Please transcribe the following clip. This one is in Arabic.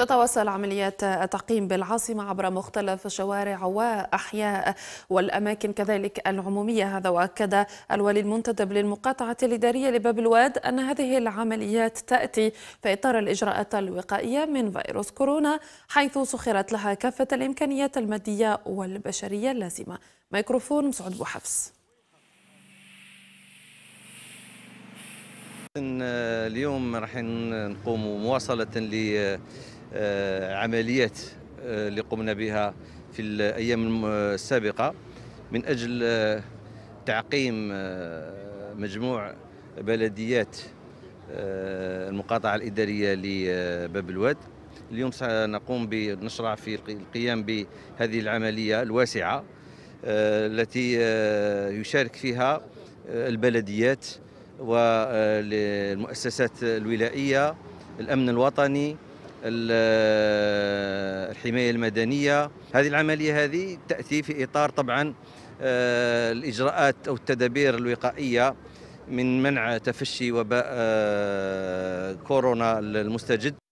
تتواصل عمليات التعقيم بالعاصمة عبر مختلف الشوارع وأحياء والأماكن كذلك العمومية هذا وأكد الولي المنتدب للمقاطعة الإدارية لباب الواد أن هذه العمليات تأتي في إطار الإجراءات الوقائية من فيروس كورونا حيث سخرت لها كافة الإمكانيات المادية والبشرية اللازمة ميكروفون مسعود بوحفص اليوم راح نقوم مواصلة ل آه، عمليات آه، اللي قمنا بها في الايام آه، السابقه من اجل تعقيم مجموع بلديات المقاطعه الاداريه لباب الواد اليوم سنقوم بنشرع في القيام بهذه العمليه الواسعه التي يشارك فيها البلديات والمؤسسات الولائيه الامن الوطني آه، الحمايه المدنيه هذه العمليه هذه تاتي في اطار طبعا آه، الاجراءات او التدابير الوقائيه من منع تفشي وباء آه، كورونا المستجد